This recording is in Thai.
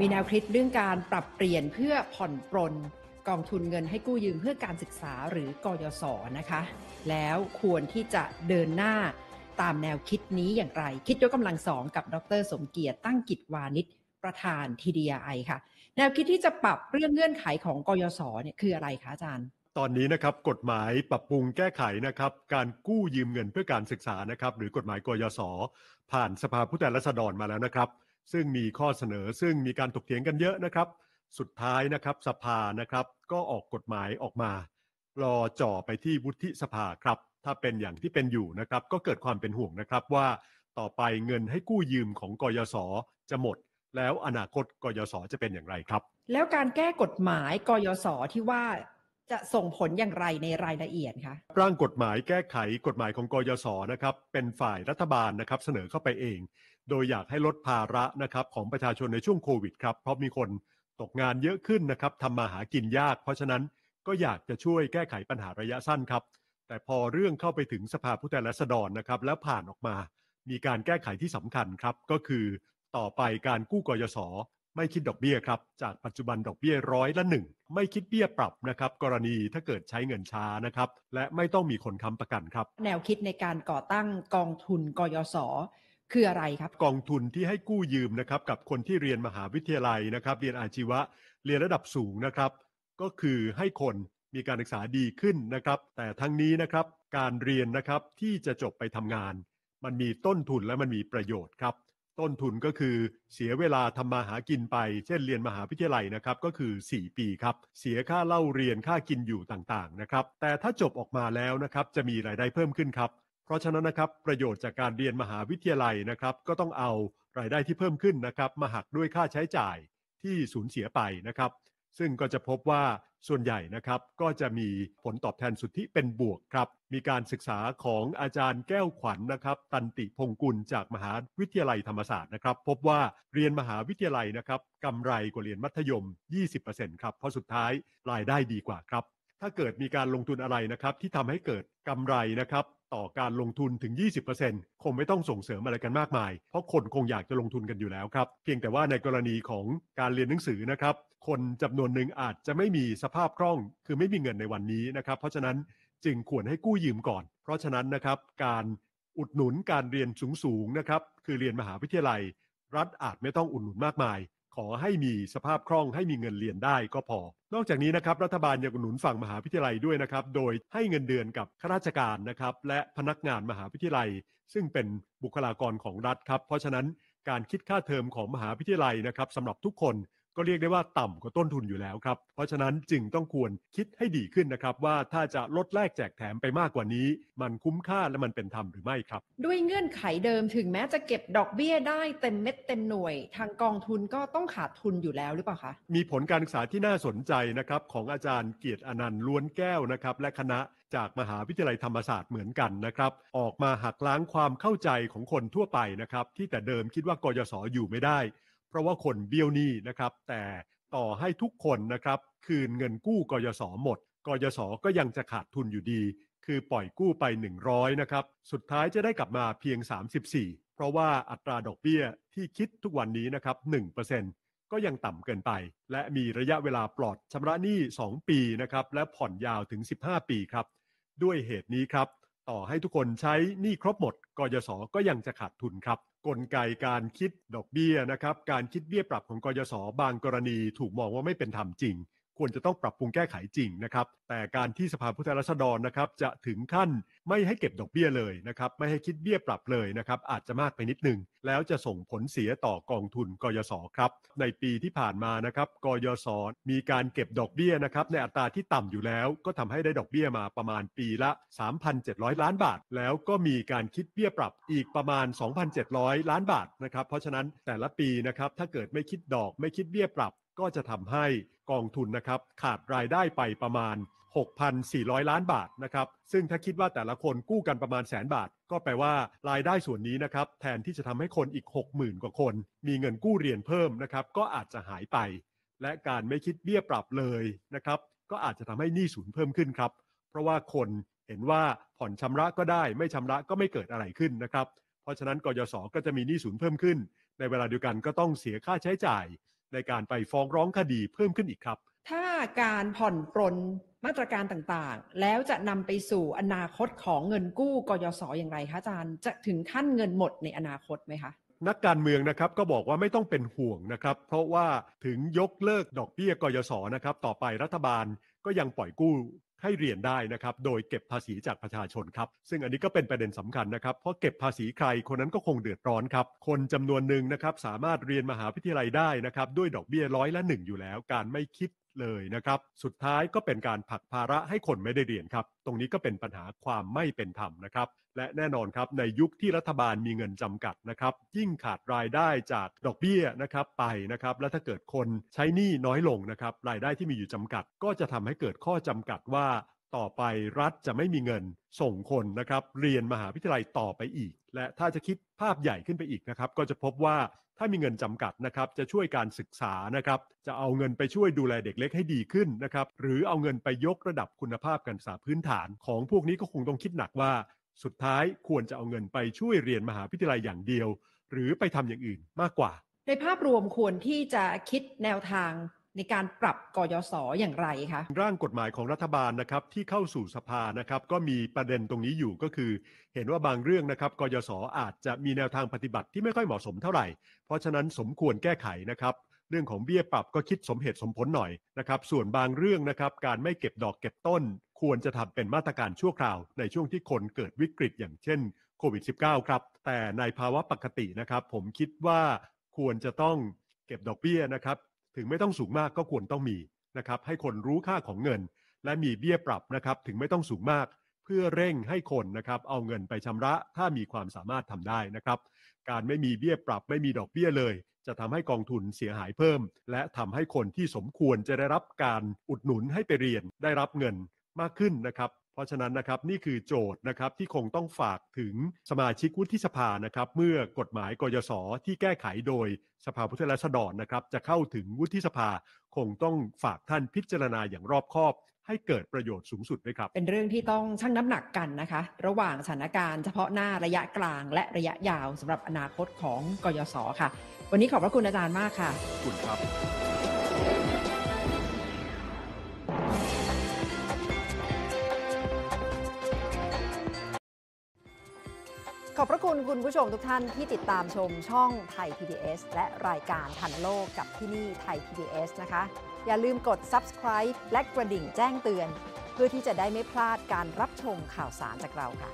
มีแนวคิดเรื่องการปรับเปลี่ยนเพื่อผ่อนปรนกองทุนเงิน ให้กู้ยืมเพื่อการศึกษาหรือกยศนะคะ แล้วควรที่จะเดินหน้าตามแนวคิดนี้อย่างไร คิดยกกำลังสองกับดร สมเกียรติตั้งกิจวานิชประธานทีดีไอค่ะ แนวคิดที่จะปรับเรื่องเงื่อนไขของกยศเนี่ยคืออะไรคะอาจารย์ ตอนนี้นะครับกฎหมายปรับปรุงแก้ไขนะครับ การกู้ยืมเงินเพื่อการศึกษานะครับ หรือกฎหมายกยศผ่านสภาผู้แทนราษฎรมาแล้วนะครับซึ่งมีข้อเสนอซึ่งมีการถกเถียงกันเยอะนะครับ สุดท้ายนะครับสภานะครับ ก็ออกกฎหมายออกมารอจ่อไปที่วุฒิสภาครับ ถ้าเป็นอย่างที่เป็นอยู่นะครับ ก็เกิดความเป็นห่วงนะครับว่าต่อไปเงินให้กู้ยืมของกยศจะหมด แล้วอนาคตกยศจะเป็นอย่างไรครับแล้วการแก้กฎหมายกยศที่ว่าจะส่งผลอย่างไรในรายละเอียดคะร่างกฎหมายแก้ไข กฎหมายของกยศนะครับเป็นฝ่ายรัฐบาลนะครับเสนอเข้าไปเอง โดยอยากให้ลดภาระนะครับของประชาชนในช่วงโควิดครับเพราะมีคนตกงานเยอะขึ้นนะครับทำมาหากินยาก เพราะฉะนั้นก็อยากจะช่วยแก้ไขปัญหาระยะสั้นครับแต่พอเรื่องเข้าไปถึงสภาผู้แทนราษฎรนะครับแล้วผ่านออกมา มีการแก้ไขที่สำคัญครับก็คือ ต่อไปการกู้กยศไม่คิดดอกเบี้ยครับจากปัจจุบันดอกเบี้ยร้อยละหนึ่งไม่คิดเบี้ยปรับนะครับ กรณีถ้าเกิดใช้เงินช้านะครับและไม่ต้องมีคนค้ำประกันครับแนวคิดในการก่อตั้งกองทุนกยศคืออะไรครับ กองทุนที่ให้กู้ยืมนะครับกับคนที่เรียนมหาวิทยาลัยนะครับ เรียนอาชีวะเรียนระดับสูงนะครับ ก็คือให้คนมีการศึกษาดีขึ้นนะครับ แต่ทั้งนี้นะครับ การเรียนนะครับที่จะจบไปทำงาน มันมีต้นทุนและมันมีประโยชน์ครับต้นทุนก็คือเสียเวลาทำมาหากินไป เช่นเรียนมหาวิทยาลัยนะครับก็คือ 4 ปีครับ เสียค่าเล่าเรียนค่ากินอยู่ต่างๆนะครับแต่ถ้าจบออกมาแล้วนะครับจะมีรายได้เพิ่มขึ้นครับเพราะฉะนั้นนะครับประโยชน์จากการเรียนมหาวิทยาลัยนะครับ ก็ต้องเอารายได้ที่เพิ่มขึ้นนะครับมาหักด้วยค่าใช้จ่ายที่สูญเสียไปนะครับซึ่งก็จะพบว่าส่วนใหญ่นะครับก็จะมีผลตอบแทนสุทธิเป็นบวกครับ มีการศึกษาของอาจารย์แก้วขวัญนนะครับ ตันติพงกุลจากมหาวิทยาลัยธรรมศาสตร์นะครับ พบว่าเรียนมหาวิทยาลัยนะครับกำไรกว่าเรียนมัธยม 20%ครับเพราะสุดท้ายรายได้ดีกว่าครับ ถ้าเกิดมีการลงทุนอะไรนะครับ ที่ทำให้เกิดกำไรนะครับ ต่อการลงทุนถึง 20%คงไม่ต้องส่งเสริมอะไรกันมากมาย เพราะคนคงอยากจะลงทุนกันอยู่แล้วครับเพียงแต่ว่าในกรณีของการเรียนหนังสือนะครับคนจำนวนหนึ่งอาจจะไม่มีสภาพคล่อง คือไม่มีเงินในวันนี้นะครับ เพราะฉะนั้นจึงควรให้กู้ยืมก่อน เพราะฉะนั้นนะครับการอุดหนุนการเรียนสูงๆนะครับ คือเรียนมหาวิทยาลัย รัฐอาจไม่ต้องอุดหนุนมากมาย ขอให้มีสภาพคล่องให้มีเงินเรียนได้ก็พอ นอกจากนี้นะครับรัฐบาลยังอุดหนุนฝั่งมหาวิทยาลัยด้วยนะครับ โดยให้เงินเดือนกับข้าราชการนะครับและพนักงานมหาวิทยาลัย ซึ่งเป็นบุคลากรของรัฐครับ เพราะฉะนั้นการคิดค่าเทอมของมหาวิทยาลัยนะครับสำหรับทุกคนก็เรียกได้ว่าต่ำกว่าต้นทุนอยู่แล้วครับ เพราะฉะนั้นจึงต้องควรคิดให้ดีขึ้นนะครับว่าถ้าจะลดแลกแจกแถมไปมากกว่านี้ มันคุ้มค่าและมันเป็นธรรมหรือไม่ครับ ด้วยเงื่อนไขเดิมถึงแม้จะเก็บดอกเบี้ยได้เต็มเม็ดเต็มหน่วย ทางกองทุนก็ต้องขาดทุนอยู่แล้วหรือเปล่าคะ มีผลการศึกษาที่น่าสนใจนะครับของอาจารย์เกียรติอนันต์ล้วนแก้วนะครับและคณะจากมหาวิทยาลัยธรรมศาสตร์เหมือนกันนะครับออกมาหักล้างความเข้าใจของคนทั่วไปนะครับที่แต่เดิมคิดว่ากยศออยู่ไม่ได้เพราะว่าคนเบี้ยวหนี้นะครับแต่ต่อให้ทุกคนนะครับคืนเงินกู้กยศหมดกยศก็ยังจะขาดทุนอยู่ดี คือปล่อยกู้ไป 100 นะครับ สุดท้ายจะได้กลับมาเพียง 34 เพราะว่าอัตราดอกเบี้ยที่คิดทุกวันนี้นะครับ1%ก็ยังต่ำเกินไป และมีระยะเวลาปลอดชำระหนี้2ปีนะครับและผ่อนยาวถึง 15 ปีครับด้วยเหตุนี้ครับต่อให้ทุกคนใช้หนี้ครบหมดกยศ ก็ยังจะขาดทุนครับกลไกการคิดดอกเบี้ยนะครับ การคิดเบี้ยปรับของกยศบางกรณีถูกมองว่าไม่เป็นธรรมจริงควรจะต้องปรับปรุงแก้ไขจริงนะครับแต่การที่สภาผู้แทนราษฎรนะครับจะถึงขั้นไม่ให้เก็บดอกเบี้ยเลยนะครับไม่ให้คิดเบี้ยปรับเลยนะครับอาจจะมากไปนิดนึงแล้วจะส่งผลเสียต่อกองทุนกยศครับในปีที่ผ่านมานะครับกยศมีการเก็บดอกเบี้ยนะครับในอัตราที่ต่ำอยู่แล้ว ก็ทำให้ได้ดอกเบี้ยมาประมาณปีละ 3,700 ล้านบาท แล้วก็มีการคิดเบี้ยปรับอีกประมาณ 2,700 ล้านบาทนะครับเพราะฉะนั้นแต่ละปีนะครับถ้าเกิดไม่คิดดอกไม่คิดเบี้ยปรับก็จะทำให้กองทุนนะครับขาดรายได้ไปประมาณ 6,400 ล้านบาทนะครับซึ่งถ้าคิดว่าแต่ละคนกู้กันประมาณแสนบาท ก็แปลว่ารายได้ส่วนนี้นะครับแทนที่จะทำให้คนอีก60,000 กว่าคน มีเงินกู้เรียนเพิ่มนะครับก็อาจจะหายไป และการไม่คิดเบี้ยปรับเลยนะครับก็อาจจะทำให้หนี้ศูนย์เพิ่มขึ้นครับเพราะว่าคนเห็นว่าผ่อนชำระก็ได้ไม่ชำระก็ไม่เกิดอะไรขึ้นนะครับเพราะฉะนั้นกยศก็จะมีหนี้ศูนย์เพิ่มขึ้น ในเวลาเดียวกันก็ต้องเสียค่าใช้จ่ายในการไปฟ้องร้องคดีเพิ่มขึ้นอีกครับ ถ้าการผ่อนปรนมาตรการต่างๆ แล้วจะนำไปสู่อนาคตของเงินกู้กยศออย่างไรคะอาจารย์จะถึงขั้นเงินหมดในอนาคตไหมคะ นักการเมืองนะครับก็บอกว่าไม่ต้องเป็นห่วงนะครับ เพราะว่าถึงยกเลิกดอกเบี้ยกยศนะครับต่อไปรัฐบาลก็ยังปล่อยกู้ให้เรียนได้นะครับ โดยเก็บภาษีจากประชาชนครับ ซึ่งอันนี้ก็เป็นประเด็นสำคัญนะครับ เพราะเก็บภาษีใครคนนั้นก็คงเดือดร้อนครับ คนจำนวนหนึ่งนะครับสามารถเรียนมหาวิทยาลัยได้นะครับ ด้วยดอกเบี้ยร้อยละหนึ่งอยู่แล้ว การไม่คิดเลยนะครับ สุดท้ายก็เป็นการผลักภาระให้คนไม่ได้เรียนครับ ตรงนี้ก็เป็นปัญหาความไม่เป็นธรรมนะครับ และแน่นอนครับในยุคที่รัฐบาลมีเงินจำกัดนะครับ ยิ่งขาดรายได้จากดอกเบี้ยนะครับไปนะครับ และถ้าเกิดคนใช้หนี้น้อยลงนะครับ รายได้ที่มีอยู่จำกัด ก็จะทำให้เกิดข้อจำกัดว่าต่อไปรัฐจะไม่มีเงินส่งคนนะครับเรียนมหาวิทยาลัยต่อไปอีก และถ้าจะคิดภาพใหญ่ขึ้นไปอีกนะครับก็จะพบว่าถ้ามีเงินจำกัดนะครับจะช่วยการศึกษานะครับจะเอาเงินไปช่วยดูแลเด็กเล็กให้ดีขึ้นนะครับหรือเอาเงินไปยกระดับคุณภาพการศึกษาพื้นฐาน ของพวกนี้ก็คงต้องคิดหนักว่า สุดท้ายควรจะเอาเงินไปช่วยเรียนมหาวิทยาลัยอย่างเดียว หรือไปทำอย่างอื่นมากกว่า ในภาพรวมควรที่จะคิดแนวทางในการปรับกยศออย่างไรคะร่างกฎหมายของรัฐบาลนะครับ ที่เข้าสู่สภานะครับก็มีประเด็นตรงนี้อยู่ก็คือ เห็นว่าบางเรื่องนะครับกยศออาจจะมีแนวทางปฏิบัติที่ไม่ค่อยเหมาะสมเท่าไหร่ เพราะฉะนั้นสมควรแก้ไขนะครับ เรื่องของเบี้ยปรับก็คิดสมเหตุสมผลหน่อยนะครับ ส่วนบางเรื่องนะครับ การไม่เก็บดอกเก็บต้น ควรจะทำเป็นมาตรการชั่วคราว ในช่วงที่คนเกิดวิกฤต อย่างเช่นโควิด -19 ครับแต่ในภาวะปกตินะครับ ผมคิดว่าควรจะต้องเก็บดอกเบี้ยนะครับถึงไม่ต้องสูงมากก็ควรต้องมีนะครับ ให้คนรู้ค่าของเงิน และมีเบี้ยปรับนะครับ ถึงไม่ต้องสูงมาก เพื่อเร่งให้คนนะครับ เอาเงินไปชำระถ้ามีความสามารถทำได้นะครับ การไม่มีเบี้ยปรับ ไม่มีดอกเบี้ยเลย จะทำให้กองทุนเสียหายเพิ่ม และทำให้คนที่สมควรจะได้รับการอุดหนุนให้ไปเรียนได้รับเงินมากขึ้นนะครับเพราะฉะนั้นนะครับนี่คือโจทย์นะครับที่คงต้องฝากถึงสมาชิกวุฒิสภานะครับ เมื่อกฎหมายกยศที่แก้ไขโดยสภาผู้แทนราษฎรนะครับจะเข้าถึงวุฒิสภา คงต้องฝากท่านพิจารณาอย่างรอบคอบ ให้เกิดประโยชน์สูงสุดด้วยครับ เป็นเรื่องที่ต้องชั่งน้ำหนักกันนะคะระหว่างสถานการณ์เฉพาะหน้าระยะกลางและระยะยาวสำหรับอนาคตของกยศค่ะ วันนี้ขอบพระคุณอาจารย์มากค่ะขอบคุณครับขอบพระคุณคุณผู้ชมทุกท่านที่ติดตามชมช่องไทย PBS และรายการทันโลกกับที่นี่ไทย PBS นะคะ อย่าลืมกด subscribe และกระดิ่งแจ้งเตือน เพื่อที่จะได้ไม่พลาดการรับชมข่าวสารจากเราค่ะ